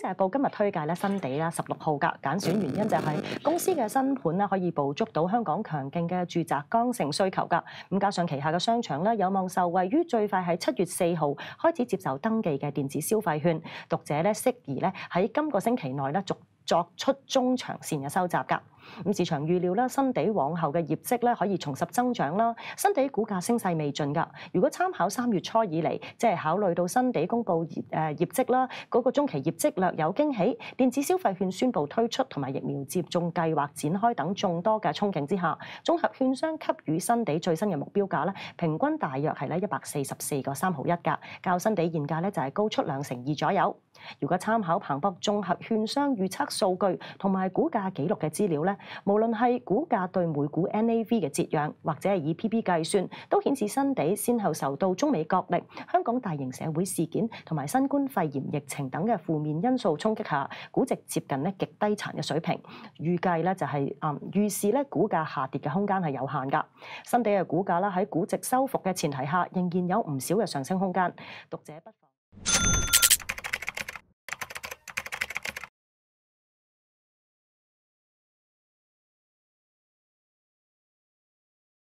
经济部今日推介咧新地啦，十六号噶拣选原因就系公司嘅新盘咧可以捕捉到香港强劲嘅住宅刚性需求噶，咁加上旗下嘅商场咧有望受惠于最快喺七月四号开始接受登记嘅电子消费券，读者咧适宜咧喺今个星期内咧续。作出中長線嘅收集㗎，咁市場預料啦，新地往後嘅業績咧可以重拾增長啦，新地股價升勢未盡㗎。如果參考三月初以嚟，即係考慮到新地公布業誒業績啦，嗰個中期業績略有驚喜，電子消費券宣布推出同埋疫苗接種計劃展開等眾多嘅憧憬之下，綜合券商給予新地最新嘅目標價咧，平均大約係咧一百四十四個三毫一㗎，較新地現價咧就係高出兩成二左右。如果參考彭博綜合券商預測。數據同埋股價記錄嘅資料咧，無論係股價對每股 NAV 嘅折讓，或者係以 PP 計算，都顯示新地先後受到中美角力、香港大型社會事件同埋新冠肺炎疫情等嘅負面因素衝擊下，估值接近咧極低殘嘅水平。預計咧就係啊，預示咧股價下跌嘅空間係有限㗎。新地嘅股價啦喺估值收復嘅前提下，仍然有唔少嘅上升空間。讀者不妨。